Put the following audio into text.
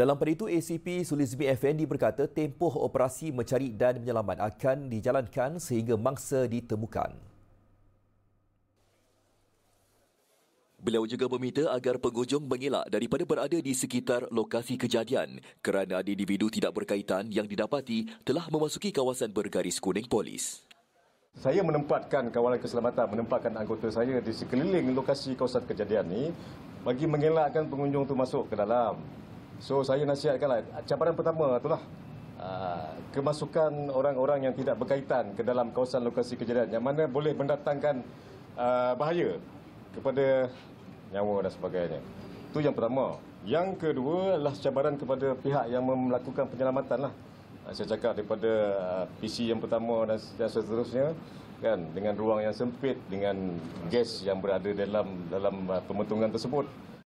Dalam pada itu, ACP Sulizmi Effendi berkata tempoh operasi mencari dan menyelamat akan dijalankan sehingga mangsa ditemukan. Beliau juga meminta agar pengunjung mengelak daripada berada di sekitar lokasi kejadian kerana ada individu tidak berkaitan yang didapati telah memasuki kawasan bergaris kuning polis. Saya menempatkan kawalan keselamatan, menempatkan anggota saya di sekeliling lokasi kawasan kejadian ini bagi mengelakkan pengunjung itu masuk ke dalam. So saya nasihatkanlah cabaran pertama itulah uh, kemasukan orang-orang yang tidak berkaitan ke dalam kawasan lokasi kejadian yang mana boleh mendatangkan uh, bahaya kepada nyawa dan sebagainya. Itu yang pertama. Yang kedua adalah cabaran kepada pihak yang melakukan penyelamatan lah. Ah, saya cakap daripada PC yang pertama dan seterusnya kan dengan ruang yang sempit dengan gas yang berada dalam dalam pemetungan tersebut.